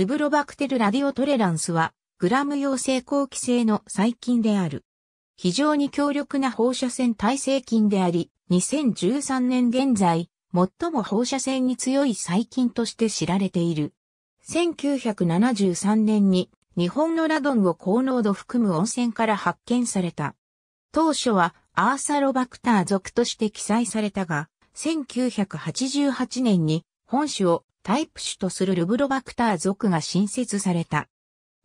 ルブロバクテルラディオトレランスは、グラム陽性後期性の細菌である。非常に強力な放射線耐性菌であり、2013年現在、最も放射線に強い細菌として知られている。1973年に日本のラドンを高濃度含む温泉から発見された。当初はアーサロバクター属として記載されたが、1988年に本種をタイプ種とするルブロバクター属が新設された。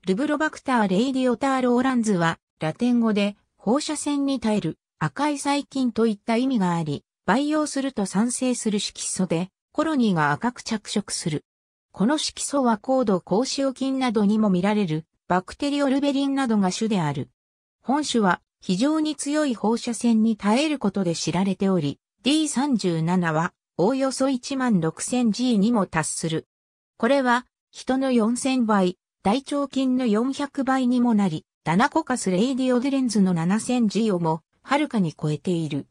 ルブロバクターレイディオターローランズは、ラテン語で放射線に耐える赤い細菌といった意味があり、培養すると酸性する色素で、コロニーが赤く着色する。この色素は高度高潮菌などにも見られるバクテリオルベリンなどが種である。本種は非常に強い放射線に耐えることで知られており、D37 はおおよそ 16,000G にも達する。これは、人の4000倍、大腸菌の400倍にもなり、ダナコカスレイディオデレンズの 7000G をも、はるかに超えている。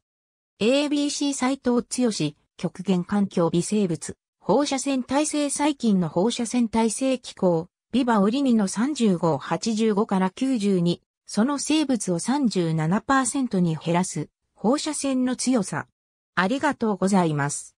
ABC 斎藤し、極限環境微生物、放射線耐性細菌の放射線耐性機構、ビバオリニの35、85から92、その生物を37%に減らす、放射線の強さ。ありがとうございます。